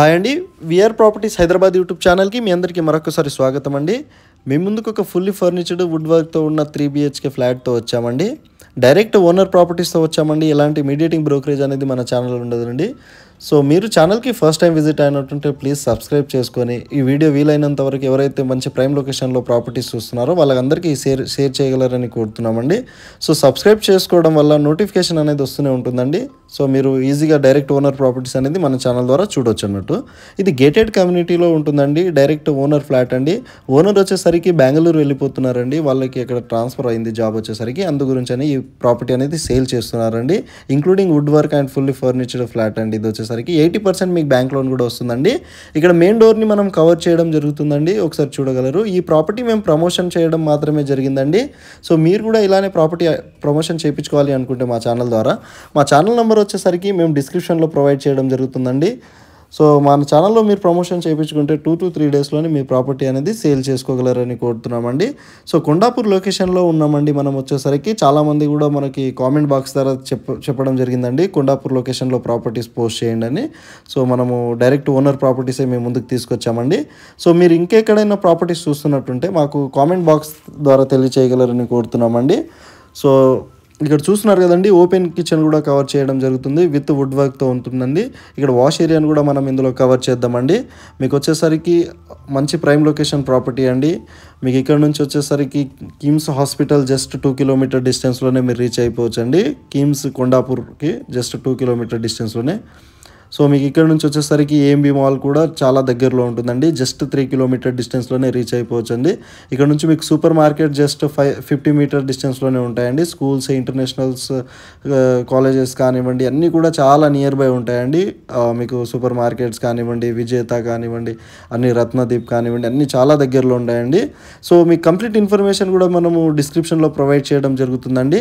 hi అండి VR properties Hyderabad YouTube ఛానల్కి మీ అందరికీ మరొకసారి స్వాగతం అండి మీ ముందుకు ఒక ఫుల్లీ ఫర్నిచర్డ్ వుడ్ వర్క్తో ఉన్న త్రీ బిహెచ్కే ఫ్లాట్తో వచ్చామండి డైరెక్ట్ ఓనర్ ప్రాపర్టీస్తో వచ్చామండి ఎలాంటి మీడియేటింగ్ బ్రోకరేజ్ అనేది మన ఛానల్ ఉండదండి సో మీరు ఛానల్కి ఫస్ట్ టైం విజిట్ అయినట్టుంటే ప్లీజ్ సబ్స్క్రైబ్ చేసుకొని ఈ వీడియో వీలైనంత వరకు ఎవరైతే మంచి ప్రైమ్ లొకేషన్లో ప్రాపర్టీస్ చూస్తున్నారో వాళ్ళందరికీ షేర్ షేర్ చేయగలరని కోరుతున్నామండి సో సబ్స్క్రైబ్ చేసుకోవడం వల్ల నోటిఫికేషన్ అనేది వస్తూనే ఉంటుందండి సో మీరు ఈజీగా డైరెక్ట్ ఓనర్ ప్రాపర్టీస్ అనేది మన ఛానల్ ద్వారా చూడొచ్చు అన్నట్టు ఇది గేటెడ్ కమ్యూనిటీలో ఉంటుందండి డైరెక్ట్ ఓనర్ ఫ్లాట్ అండి ఓనర్ వచ్చేసరికి బెంగళూరు వెళ్ళిపోతున్నారండి వాళ్ళకి ఇక్కడ ట్రాన్స్ఫర్ అయింది జాబ్ వచ్చేసరికి అందు గురించి అని ఈ ప్రాపర్టీ అనేది సేల్ చేస్తున్నారండి including wood work and fully furniture flat అండి ఇది వచ్చేసరికి ఎయిటీ పర్సెంట్ మీకు బ్యాంక్ లోన్ కూడా వస్తుందండి ఇక్కడ మెయిన్ డోర్ని మనం కవర్ చేయడం జరుగుతుందండి ఒకసారి చూడగలరు ఈ ప్రాపర్టీ మేము ప్రమోషన్ చేయడం మాత్రమే జరిగిందండి సో మీరు కూడా ఇలానే ప్రాపర్టీ ప్రమోషన్ చేయించుకోవాలి అనుకుంటే మా ఛానల్ ద్వారా మా ఛానల్ నెంబర్ వచ్చేసరికి మేము డిస్క్రిప్షన్లో ప్రొవైడ్ చేయడం జరుగుతుందండి సో మన ఛానల్లో మీరు ప్రమోషన్ చేయించుకుంటే టూ టు త్రీ డేస్లోనే మీ ప్రాపర్టీ అనేది సేల్ చేసుకోగలరని కోరుతున్నామండి సో కొండాపూర్ లొకేషన్లో ఉన్నామండి మనం వచ్చేసరికి చాలామంది కూడా మనకి కామెంట్ బాక్స్ ద్వారా చెప్ప చెప్పడం జరిగిందండి కొండాపూర్ లొకేషన్లో ప్రాపర్టీస్ పోస్ట్ చేయండి అని సో మనము డైరెక్ట్ ఓనర్ ప్రాపర్టీసే మేము ముందుకు తీసుకొచ్చామండి సో మీరు ఇంకెక్కడైనా ప్రాపర్టీస్ చూస్తున్నట్టుంటే మాకు కామెంట్ బాక్స్ ద్వారా తెలియచేయగలరని కోరుతున్నామండి సో ఇక్కడ చూస్తున్నారు కదండి ఓపెన్ కిచెన్ కూడా కవర్ చేయడం జరుగుతుంది విత్ వుడ్ వర్క్తో ఉంటుందండి ఇక్కడ వాష్ ఏరియాను కూడా మనం ఇందులో కవర్ చేద్దామండి మీకు వచ్చేసరికి మంచి ప్రైమ్ లొకేషన్ ప్రాపర్టీ అండి మీకు ఇక్కడ నుంచి వచ్చేసరికి KIMS hospital just two kilometre డిస్టెన్స్లోనే మీరు రీచ్ అయిపోవచ్చండి కిమ్స్ కొండాపూర్కి జస్ట్ టూ కిలోమీటర్ డిస్టెన్స్లోనే సో మీకు ఇక్కడ నుంచి వచ్చేసరికి ఏఎంబి మాల్ కూడా చాలా దగ్గరలో ఉంటుందండి జస్ట్ త్రీ కిలోమీటర్ డిస్టెన్స్లోనే రీచ్ అయిపోవచ్చు అండి ఇక్కడ నుంచి మీకు supermarket just five fifty metre డిస్టెన్స్లోనే ఉంటాయండి స్కూల్స్ ఇంటర్నేషనల్స్ కాలేజెస్ కానివ్వండి అన్నీ కూడా చాలా నియర్ బై ఉంటాయండి uh, మీకు సూపర్ మార్కెట్స్ కానివ్వండి విజేత కానివ్వండి అన్ని రత్నదీప్ కానివ్వండి అన్నీ చాలా దగ్గరలో ఉంటాయండి సో మీకు కంప్లీట్ ఇన్ఫర్మేషన్ కూడా మనము డిస్క్రిప్షన్లో ప్రొవైడ్ చేయడం జరుగుతుందండి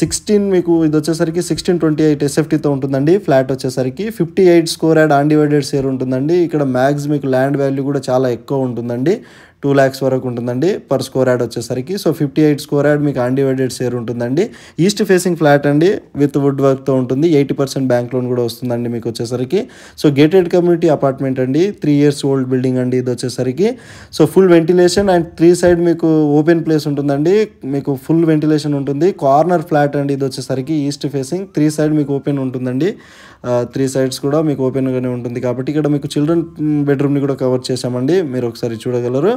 సిక్స్టీన్ మీకు ఇది వచ్చేసరికి సిక్స్టీన్ ట్వంటీ ఎయిట్ ఎస్ఎఫ్టీతో ఉంటుందండి ఫ్లాట్ వచ్చేసరికి fifty eight square yard undivided share ఉంటుందండి ఇక్కడ మ్యాక్స్ మీకు ల్యాండ్ వాల్యూ కూడా చాలా ఎక్కువ ఉంటుందండి టూ ల్యాక్స్ వరకు ఉంటుందండి పర్ స్కోర్ యాడ్ వచ్చేసరికి so fifty eight square yard మీకు అన్డివైడెడ్ షేర్ ఉంటుందండి ఈస్ట్ ఫేసింగ్ ఫ్లాట్ అండి విత్ వుడ్ వర్క్తో ఉంటుంది ఎయిటీ పర్సెంట్ బ్యాంక్ లోన్ కూడా వస్తుందండి మీకు వచ్చేసరికి సో గేటెడ్ కమ్యూనిటీ అపార్ట్మెంట్ అండి త్రీ ఇయర్స్ ఓల్డ్ బిల్డింగ్ అండి ఇది వచ్చేసరికి so full ventilation and three side మీకు ఓపెన్ ప్లేస్ ఉంటుందండి మీకు ఫుల్ వెంటిలేషన్ ఉంటుంది కార్నర్ ఫ్లాట్ అండి ఇది వచ్చేసరికి ఈస్ట్ ఫేసింగ్ త్రీ సైడ్ మీకు ఓపెన్ ఉంటుందండి త్రీ సైడ్స్ కూడా మీకు ఓపెన్గానే ఉంటుంది కాబట్టి ఇక్కడ మీకు చిల్డ్రన్ బెడ్రూమ్ని కూడా కవర్ చేశామండి మీరు ఒకసారి చూడగలరు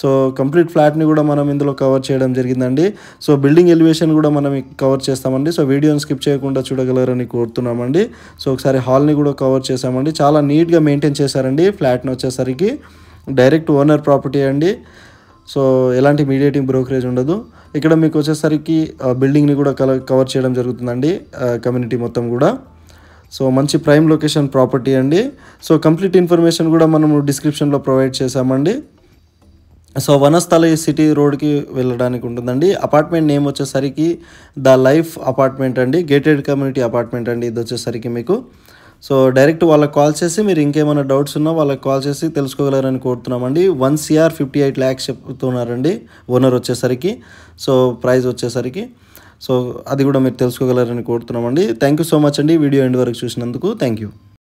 సో కంప్లీట్ ఫ్లాట్ని కూడా మనం ఇందులో కవర్ చేయడం జరిగిందండి సో బిల్డింగ్ ఎలివేషన్ కూడా మనం కవర్ చేస్తామండి సో వీడియోని స్కిప్ చేయకుండా చూడగలరని కోరుతున్నామండి సో ఒకసారి హాల్ని కూడా కవర్ చేసామండి చాలా నీట్గా మెయింటైన్ చేశారండి ఫ్లాట్ని వచ్చేసరికి డైరెక్ట్ ఓనర్ ప్రాపర్టీ అండి సో ఎలాంటి మీడియేటింగ్ బ్రోకరేజ్ ఉండదు ఇక్కడ మీకు వచ్చేసరికి బిల్డింగ్ని కూడా కవర్ చేయడం జరుగుతుందండి కమ్యూనిటీ మొత్తం కూడా సో మంచి ప్రైమ్ లొకేషన్ ప్రాపర్టీ అండి సో కంప్లీట్ ఇన్ఫర్మేషన్ కూడా మనము డిస్క్రిప్షన్లో ప్రొవైడ్ చేశామండి సో వనస్థల సిటీ రోడ్కి వెళ్ళడానికి ఉంటుందండి అపార్ట్మెంట్ నేమ్ వచ్చేసరికి ద లైఫ్ అపార్ట్మెంట్ అండి గేటెడ్ కమ్యూనిటీ అపార్ట్మెంట్ అండి ఇది వచ్చేసరికి మీకు సో డైరెక్ట్ వాళ్ళకి కాల్ చేసి మీరు ఇంకేమైనా డౌట్స్ ఉన్నా వాళ్ళకి కాల్ చేసి తెలుసుకోగలరని కోరుతున్నామండి one CR fifty eight lakhs చెప్తున్నారండి ఓనర్ వచ్చేసరికి సో ప్రైజ్ వచ్చేసరికి సో అది కూడా మీరు తెలుసుకోగలరని కోరుతున్నామండి థ్యాంక్ యూ సో మచ్ అండి వీడియో ఎండ్ వరకు చూసినందుకు థ్యాంక్ యూ